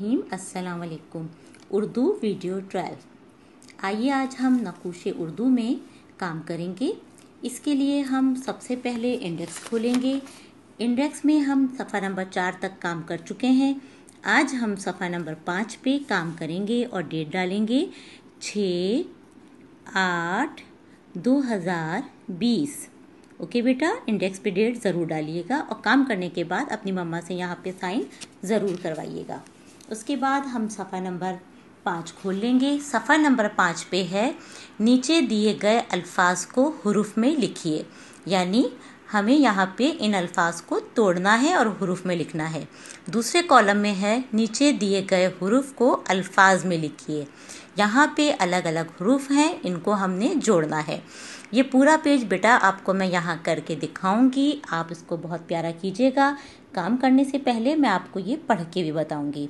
रहीम अस्सलाम वालेकुम Urdu video twelve आइए आज हम नकुश उर्दू में काम करेंगे इसके लिए हम सबसे पहले इंडेक्स खोलेंगे इंडेक्स में हम सफ़ा नंबर चार तक काम कर चुके हैं आज हम सफ़ा नंबर पाँच पे काम करेंगे और डेट डालेंगे छ आठ दो हज़ार बीस ओके बेटा इंडेक्स पे डेट ज़रूर डालिएगा और काम करने के बाद अपनी मम्मा से यहाँ पे साइन ज़रूर करवाइएगा उसके बाद हम सफ़ा नंबर पाँच खोल लेंगे सफ़ा नंबर पाँच पे है नीचे दिए गए अल्फाज को हरूफ में लिखिए यानी हमें यहाँ पे इन अल्फाज को तोड़ना है और हरूफ में लिखना है दूसरे कॉलम में है नीचे दिए गए हरूफ को अल्फाज में लिखिए यहाँ पे अलग अलग हरूफ हैं इनको हमने जोड़ना है ये पूरा पेज बेटा आपको मैं यहाँ करके दिखाऊंगी आप इसको बहुत प्यारा कीजिएगा काम करने से पहले मैं आपको ये पढ़ के भी बताऊंगी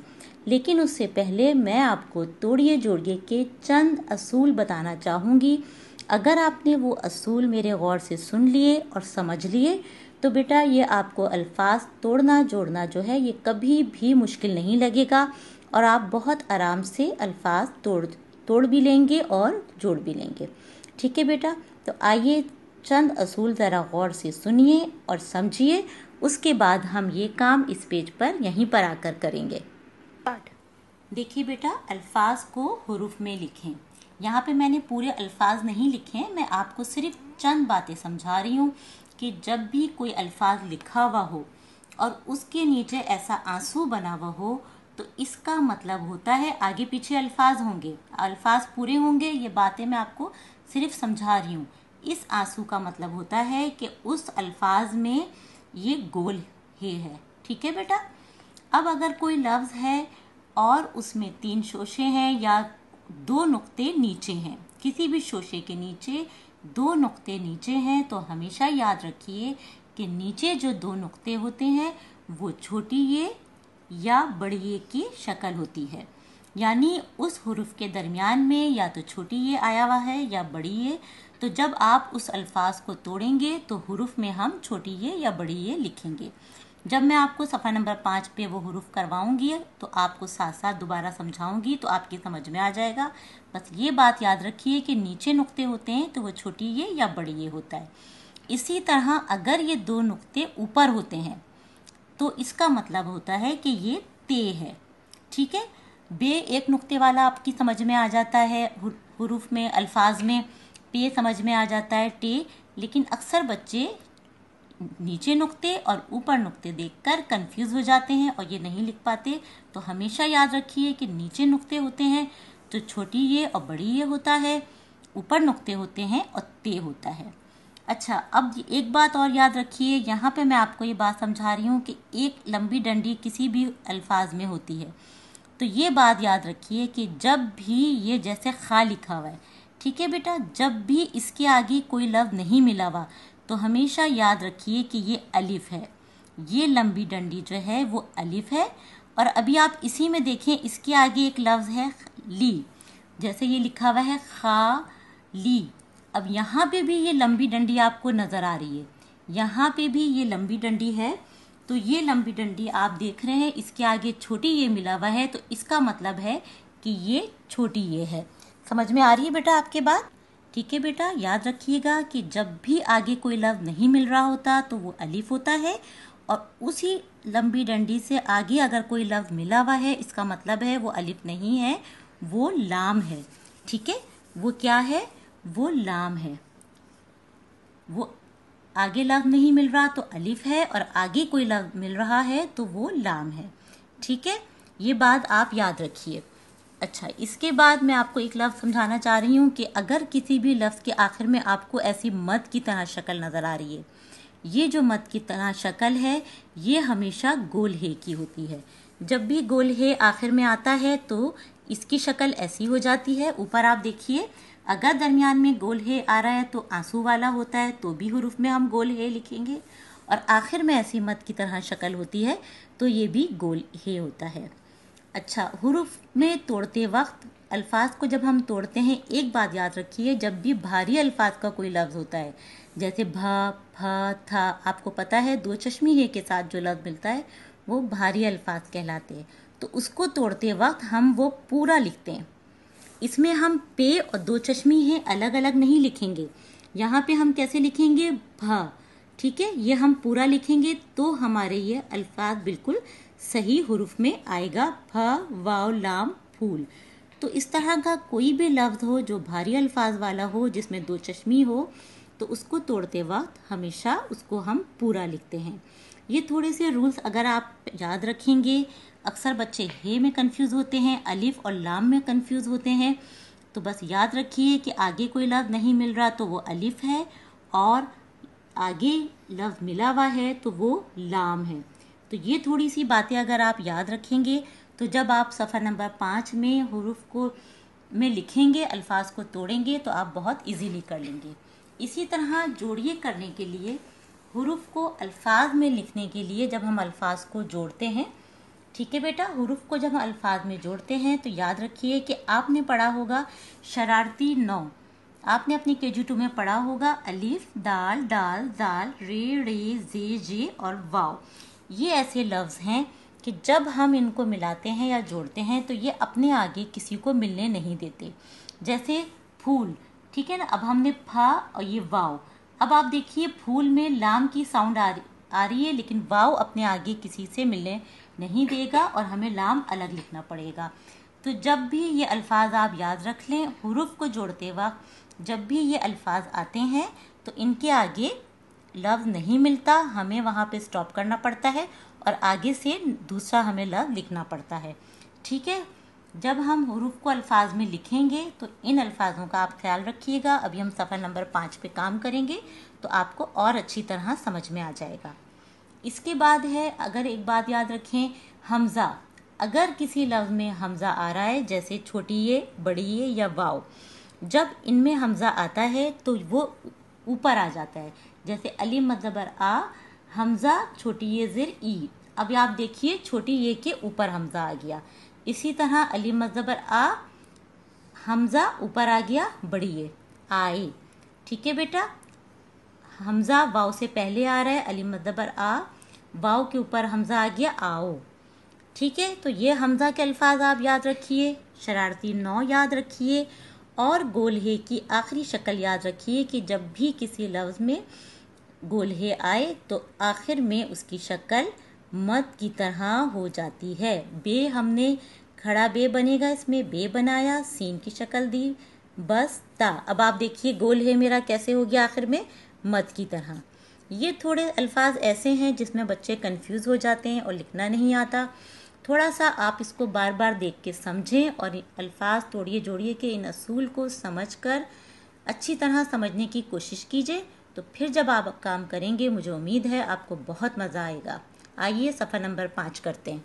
लेकिन उससे पहले मैं आपको तोड़िए जोड़िए के चंद असूल बताना चाहूँगी अगर आपने वो असूल मेरे गौर से सुन लिए और समझ लिए तो बेटा ये आपको अल्फाज तोड़ना जोड़ना जो है ये कभी भी मुश्किल नहीं लगेगा और आप बहुत आराम से अल्फाज तोड़ तोड़ भी लेंगे और जोड़ भी लेंगे ठीक है बेटा तो आइए चंद असूल ज़रा गौर से सुनिए और समझिए उसके बाद हम ये काम इस पेज पर यहीं पर आकर करेंगे देखिए बेटा अल्फाज को हरूफ में लिखें यहाँ पे मैंने पूरे अल्फाज नहीं लिखे हैं मैं आपको सिर्फ चंद बातें समझा रही हूँ कि जब भी कोई अल्फाज लिखा हुआ हो और उसके नीचे ऐसा आंसू बना हुआ हो तो इसका मतलब होता है आगे पीछे अल्फाज होंगे अल्फाज पूरे होंगे ये बातें मैं आपको सिर्फ समझा रही हूँ इस आंसू का मतलब होता है कि उस अल्फाज में ये गोल ही है ठीक है बेटा अब अगर कोई लफ्ज़ है और उसमें तीन शोशे हैं या दो नुक्ते नीचे हैं किसी भी शोशे के नीचे दो नुक्ते नीचे हैं तो हमेशा याद रखिए कि नीचे जो दो नुक्ते होते हैं वो छोटी ये या बड़िए की शक्ल होती है यानी उस हरूफ के दरमियान में या तो छोटी ये आया हुआ है या बड़ी ये तो जब आप उस अल्फाज को तोड़ेंगे तो हरूफ में हम छोटी ये या बड़ी ये लिखेंगे जब मैं आपको सफ़ा नंबर पाँच पे वो हरूफ करवाऊंगी तो आपको साथ साथ दोबारा समझाऊंगी तो आपकी समझ में आ जाएगा बस ये बात याद रखिए कि नीचे नुक्ते होते हैं तो वो छोटी ये या बड़ी ये होता है इसी तरह अगर ये दो नुक्ते ऊपर होते हैं तो इसका मतलब होता है कि ये ते है ठीक है बे एक नुक्ते वाला आपकी समझ में आ जाता है हरूफ में अल्फाज में पे समझ में आ जाता है टे लेकिन अक्सर बच्चे नीचे नुक्ते और ऊपर नुक्ते देखकर कंफ्यूज हो जाते हैं और ये नहीं लिख पाते तो हमेशा याद रखिए कि नीचे नुक्ते होते हैं तो छोटी ये और बड़ी ये होता है ऊपर नुक्ते होते हैं और ते होता है अच्छा अब एक बात और याद रखिए यहाँ पे मैं आपको ये बात समझा रही हूँ कि एक लंबी डंडी किसी भी अल्फाज में होती है तो ये बात याद रखिए कि जब भी ये जैसे खा लिखा हुआ है ठीक है बेटा जब भी इसके आगे कोई लफ्ज़ नहीं मिला हुआ तो हमेशा याद रखिए कि ये अलिफ है ये लंबी डंडी जो है वो अलिफ है और अभी आप इसी में देखें इसके आगे एक लफ्ज़ है ली जैसे ये लिखा हुआ है खा ली अब यहाँ पे भी ये लंबी डंडी आपको नज़र आ रही है यहाँ पे भी ये लंबी डंडी है तो ये लंबी डंडी आप देख रहे हैं इसके आगे छोटी ये मिला हुआ है तो इसका मतलब है कि ये छोटी ये है समझ में आ रही है बेटा आपके बात ठीक है बेटा याद रखिएगा कि जब भी आगे कोई लव नहीं मिल रहा होता तो वो अलिफ होता है और उसी लंबी डंडी से आगे अगर कोई लव मिला हुआ है इसका मतलब है वो अलिफ नहीं है वो लाम है ठीक है वो क्या है वो लाम है वो आगे लव नहीं मिल रहा तो अलिफ है और आगे कोई लव मिल रहा है तो वो लाम है ठीक है ये बात आप याद रखिए अच्छा इसके बाद मैं आपको एक लफ्ज़ समझाना चाह रही हूँ कि अगर किसी भी लफ्ज़ के आखिर में आपको ऐसी मत की तरह शक्ल नज़र आ रही है ये जो मत की तरह शक्ल है ये हमेशा गोल हे की होती है जब भी गोल हे आखिर में आता है तो इसकी शक्ल ऐसी हो जाती है ऊपर आप देखिए अगर दरमियान में गोल हे आ रहा है तो आंसू वाला होता है तो भी हरूफ में हम गोल हे लिखेंगे और आखिर में ऐसी मत की तरह शक्ल होती है तो ये भी गोल हे होता है अच्छा हरूफ में तोड़ते वक्त अल्फाज को जब हम तोड़ते हैं एक बात याद रखिए जब भी भारी अल्फाज का कोई लफ्ज़ होता है जैसे भा भा था आपको पता है दो चश्मी हे के साथ जो लफ्ज़ मिलता है वो भारी अल्फाज कहलाते हैं तो उसको तोड़ते वक्त हम वो पूरा लिखते हैं इसमें हम पे और दो चश्मी हैं अलग अलग नहीं लिखेंगे यहाँ पे हम कैसे लिखेंगे भ ठीक है ये हम पूरा लिखेंगे तो हमारे ये अल्फाज बिल्कुल सही हरूफ में आएगा भ वाव लाम फूल तो इस तरह का कोई भी लफ्ज़ हो जो भारी अल्फाज वाला हो जिसमें दो चश्मी हो तो उसको तोड़ते वक्त हमेशा उसको हम पूरा लिखते हैं ये थोड़े से रूल्स अगर आप याद रखेंगे अक्सर बच्चे हे में कंफ्यूज होते हैं अलिफ और लाम में कंफ्यूज होते हैं तो बस याद रखिए कि आगे कोई लफ्ज़ नहीं मिल रहा तो वो अलिफ है और आगे लफ्ज़ मिला हुआ है तो वो लाम है तो ये थोड़ी सी बातें अगर आप याद रखेंगे तो जब आप सफ़र नंबर पाँच में हरूफ को में लिखेंगे अल्फाज को तोड़ेंगे तो आप बहुत इजीली कर लेंगे इसी तरह जोड़िए करने के लिए हुरूफ को अल्फाज में लिखने के लिए जब हम अल्फाज को जोड़ते हैं ठीक है बेटा हुरूफ को जब हम अल्फाज में जोड़ते हैं तो याद रखिए कि आपने पढ़ा होगा शरारती नौ आपने अपने के जी टू में पढ़ा होगा अलीफ दाल दाल दाल रे रे जे जे और वाव ये ऐसे लफ्ज़ हैं कि जब हम इनको मिलाते हैं या जोड़ते हैं तो ये अपने आगे किसी को मिलने नहीं देते जैसे फूल ठीक है ना अब हमने फा और ये वाव अब आप देखिए फूल में लाम की साउंड आ रही आ रही है लेकिन वाव अपने आगे किसी से मिलने नहीं देगा और हमें लाम अलग लिखना पड़ेगा तो जब भी ये अल्फाज आप याद रख लें हरूफ को जोड़ते वक्त जब भी ये अल्फाज आते हैं तो इनके आगे लफ्ज़ नहीं मिलता हमें वहाँ पे स्टॉप करना पड़ता है और आगे से दूसरा हमें लफ्ज़ लिखना पड़ता है ठीक है जब हम हरूफ को अल्फाज में लिखेंगे तो इन अल्फाजों का आप ख्याल रखिएगा अभी हम सफ़र नंबर पाँच पे काम करेंगे तो आपको और अच्छी तरह समझ में आ जाएगा इसके बाद है अगर एक बात याद रखें हमज़ा अगर किसी लफ्ज़ में हमज़ा आ रहा है जैसे छोटी ये बड़ी ये या वाओ जब इनमें हमज़ा आता है तो वो ऊपर आ जाता है जैसे अली मजबर आ हमज़ा छोटी ये ज़िर ई अभी आप देखिए छोटी ये के ऊपर हमज़ा आ गया इसी तरह अली मजबर आ हमज़ा ऊपर आ गया बढ़िए आए ठीक है बेटा हमज़ा वाव से पहले आ रहा है अली मजबर आ वाव के ऊपर हमज़ा आ गया आओ ठीक है तो ये हमज़ा के अल्फाज आप याद रखिए शरारती नौ याद रखिए और गोलहे की आखिरी शक्ल याद रखिए कि जब भी किसी लफ्ज़ में गोलहे आए तो आखिर में उसकी शक्ल मत की तरह हो जाती है बे हमने खड़ा बे बनेगा इसमें बे बनाया सीन की शक्ल दी बस ता अब आप देखिए गोल है मेरा कैसे हो गया आखिर में मत की तरह ये थोड़े अल्फाज ऐसे हैं जिसमें बच्चे कंफ्यूज हो जाते हैं और लिखना नहीं आता थोड़ा सा आप इसको बार बार देख के समझें और अल्फाज तोड़िए जोड़िए के इन असूल को समझ कर अच्छी तरह समझने की कोशिश कीजिए तो फिर जब आप काम करेंगे मुझे उम्मीद है आपको बहुत मज़ा आएगा आइए सफ़ा नंबर पाँच करते हैं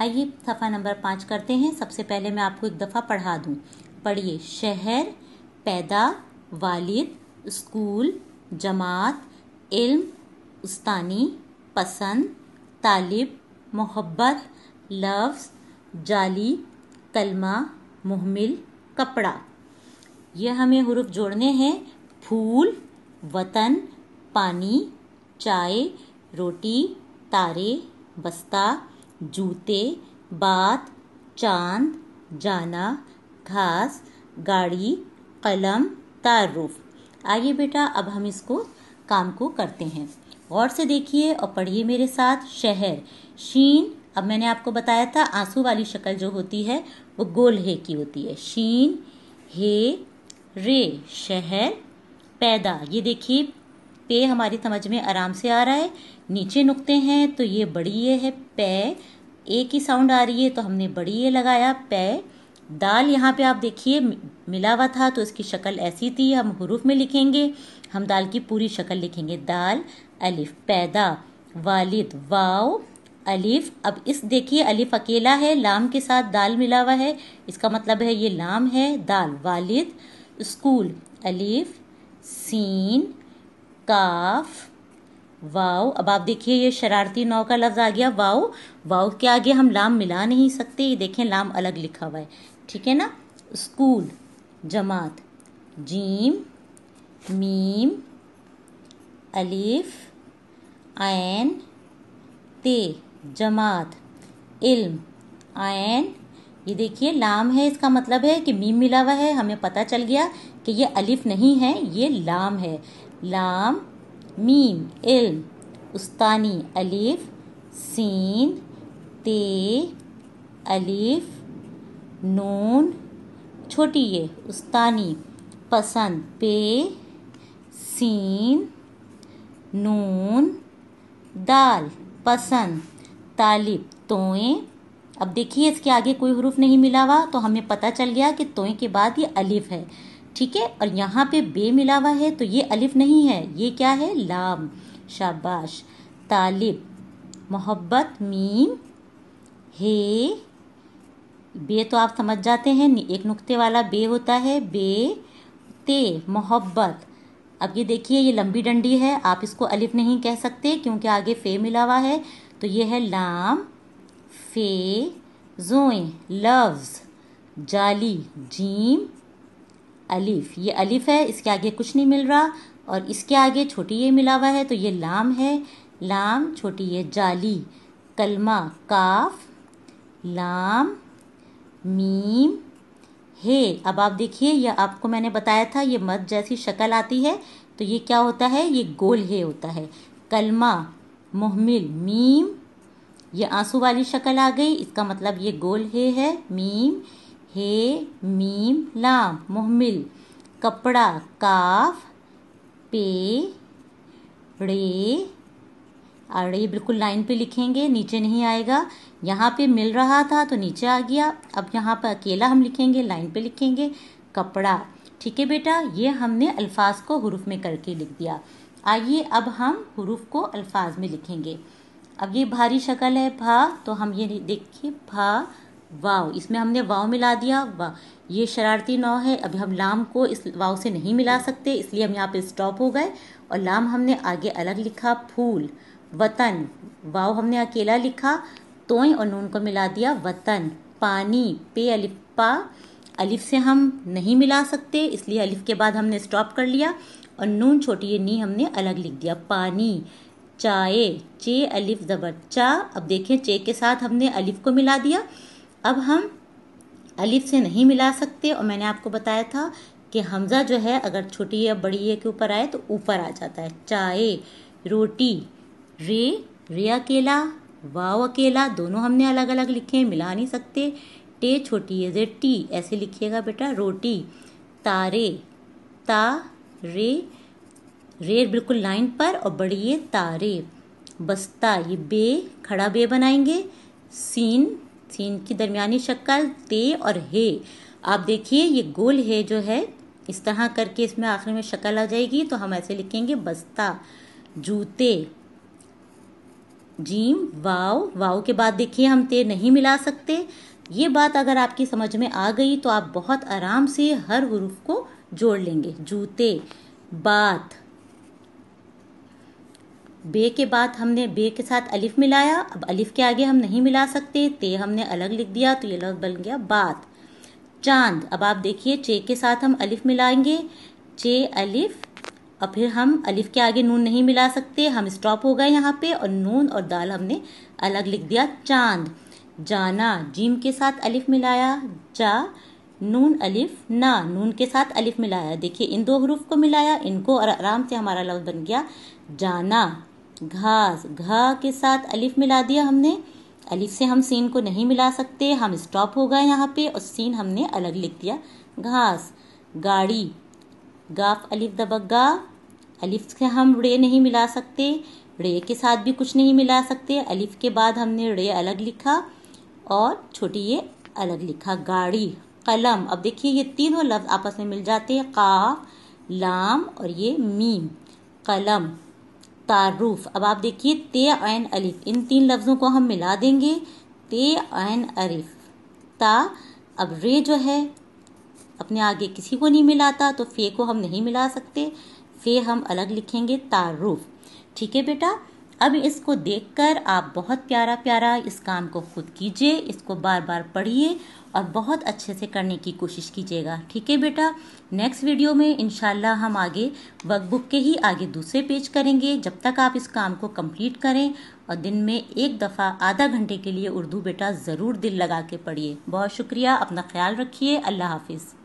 आइए सफ़ा नंबर पाँच करते हैं सबसे पहले मैं आपको एक दफ़ा पढ़ा दूँ पढ़िए शहर पैदा वालिद स्कूल जमात इल्म उस्तानी पसंद तालिब मोहब्बत लफ्ज़ जाली कलमा मुहमिल कपड़ा यह हमें हरूफ जोड़ने हैं फूल वतन पानी चाय रोटी तारे बस्ता जूते बात चांद जाना घास गाड़ी कलम तारुफ आइए बेटा अब हम इसको काम को करते हैं गौर से देखिए और पढ़िए मेरे साथ शहर शीन अब मैंने आपको बताया था आंसू वाली शक्ल जो होती है वो गोल हे की होती है शीन हे रे शहर पैदा ये देखिए पे हमारी समझ में आराम से आ रहा है नीचे नुकते हैं तो ये बड़ी ये है पे ए की साउंड आ रही है तो हमने बड़ी ये लगाया पे दाल यहाँ पे आप देखिए मिला हुआ था तो इसकी शक्ल ऐसी थी हम हरूफ में लिखेंगे हम दाल की पूरी शक्ल लिखेंगे दाल अलिफ पैदा वालिद वाओ अलिफ अब इस देखिए अलिफ अकेला है लाम के साथ दाल मिला हुआ है इसका मतलब है ये लाम है दाल वालिद स्कूल अलिफ सीन काफ वाओ अब आप देखिए ये शरारती नौ का लफ्ज़ आ गया वाओ वाओ के आगे हम लाम मिला नहीं सकते ये देखें लाम अलग लिखा हुआ है ठीक है ना स्कूल जमात जीम मीम अलीफ आयन ते जमात इल्म आयन ये देखिए लाम है इसका मतलब है कि मीम मिला हुआ है हमें पता चल गया कि ये अलिफ नहीं है ये लाम है लाम मीम इल्म उस्तानी अलीफ सीन ते अलीफ नून छोटी ये उस्तानी पसंद पे सीन नून दाल पसंद तालिब तोएँ अब देखिए इसके आगे कोई हरूफ नहीं मिला हुआ तो हमें पता चल गया कि तोएँ के बाद ये अलिफ है ठीक है और यहाँ पे बे मिलावा है तो ये अलिफ नहीं है ये क्या है लाम शाबाश तालिब मोहब्बत मीम हे बे तो आप समझ जाते हैं एक नुक्ते वाला बे होता है बे ते मोहब्बत अब ये देखिए ये लंबी डंडी है आप इसको अलिफ नहीं कह सकते क्योंकि आगे फे मिला हुआ है तो ये है लाम फे जोए लव्स जाली जीम अलीफ ये अलीफ है इसके आगे कुछ नहीं मिल रहा और इसके आगे छोटी ये मिला हुआ है तो ये लाम है लाम छोटी ये जाली कलमा काफ लाम मीम हे अब आप देखिए यह आपको मैंने बताया था ये मत जैसी शक्ल आती है तो ये क्या होता है ये गोल हे होता है कलमा मुहमिल मीम ये आंसू वाली शक्ल आ गई इसका मतलब ये गोल हे है मीम हे मीम लाम मुहमिल कपड़ा काफ पे रे अरे बिल्कुल लाइन पे लिखेंगे नीचे नहीं आएगा यहाँ पे मिल रहा था तो नीचे आ गया अब यहाँ पर अकेला हम लिखेंगे लाइन पे लिखेंगे कपड़ा ठीक है बेटा ये हमने अल्फाज को हरूफ में करके लिख दिया आइए अब हम हरूफ को अल्फाज में लिखेंगे अब ये भारी शक्ल है भा तो हम ये देखिए भा वाव इसमें हमने वाव मिला दिया वा ये शरारती नौ है अभी हम लाम को इस वाव से नहीं मिला सकते इसलिए हम यहाँ पे स्टॉप हो गए और लाम हमने आगे अलग लिखा फूल वतन वाव हमने अकेला लिखा तोय और नून को मिला दिया वतन पानी पे अलिफ पा अलिफ से हम नहीं मिला सकते इसलिए अलिफ के बाद हमने स्टॉप कर लिया और नून छोटी ये नी हमने अलग लिख दिया पानी चाय चे अलिफ ज़बर चा अब देखें चे के साथ हमने अलिफ को मिला दिया अब हम अलिफ से नहीं मिला सकते और मैंने आपको बताया था कि हमज़ा जो है अगर छोटी या बड़ी ये के ऊपर आए तो ऊपर आ जाता है चाय रोटी रे रे अकेला वाव अकेला दोनों हमने अलग अलग लिखे हैं मिला नहीं सकते टे छोटी है जे टी ऐसे लिखिएगा बेटा रोटी तारे ता रे रे बिल्कुल लाइन पर और बड़ी ये तारे बस्ता ये बे खड़ा बे बनाएंगे सीन सीन की दरमियानी शक्ल ते और हे आप देखिए ये गोल हे जो है इस तरह करके इसमें आखिर में शक्ल आ जाएगी तो हम ऐसे लिखेंगे बस्ता जूते जीम वाव वाव के बाद देखिए हम ते नहीं मिला सकते ये बात अगर आपकी समझ में आ गई तो आप बहुत आराम से हर हरूफ को जोड़ लेंगे जूते बात बे के बाद हमने बे के साथ अलिफ मिलाया अब अलिफ के आगे हम नहीं मिला सकते ते हमने अलग लिख दिया तो ये लफ्ज़ बन गया बात चांद अब आप देखिए चे के साथ हम अलिफ मिलाएंगे चे अलिफ और फिर हम अलिफ के आगे नून नहीं मिला सकते हम स्टॉप हो गए यहाँ पे और नून और दाल हमने अलग लिख दिया चांद जाना जीम के साथ अलिफ मिलाया जा नून अलिफ ना नून के साथ अलिफ मिलाया देखिए इन दो हरूफ को मिलाया इनको और आराम से हमारा लफ्ज़ बन गया जाना घास घा के साथ अलिफ मिला दिया हमने अलिफ से हम सीन को नहीं मिला सकते हम स्टॉप हो गए यहाँ पे और सीन हमने अलग लिख दिया घास गाड़ी गाफ अलिफ दबग्गा अलिफ से हम रे नहीं मिला सकते रे के साथ भी कुछ नहीं मिला सकते अलिफ के बाद हमने रे अलग लिखा और छोटी ये अलग लिखा गाड़ी कलम अब देखिए ये तीनों लफ्ज़ आपस में मिल जाते हैं काफ लाम और ये मीम कलम तारुफ अब आप देखिए ते एन अलिफ इन तीन लफ्ज़ों को हम मिला देंगे ते एन अरिफ ता अब रे जो है अपने आगे किसी को नहीं मिलाता तो फे को हम नहीं मिला सकते फे हम अलग लिखेंगे तारुफ ठीक है बेटा अब इसको देखकर आप बहुत प्यारा प्यारा इस काम को खुद कीजिए इसको बार बार पढ़िए और बहुत अच्छे से करने की कोशिश कीजिएगा ठीक है बेटा नेक्स्ट वीडियो में इनशाला हम आगे वर्कबुक के ही आगे दूसरे पेज करेंगे जब तक आप इस काम को कंप्लीट करें और दिन में एक दफ़ा आधा घंटे के लिए उर्दू बेटा ज़रूर दिल लगा के पढ़िए बहुत शुक्रिया अपना ख्याल रखिए अल्लाह हाफिज़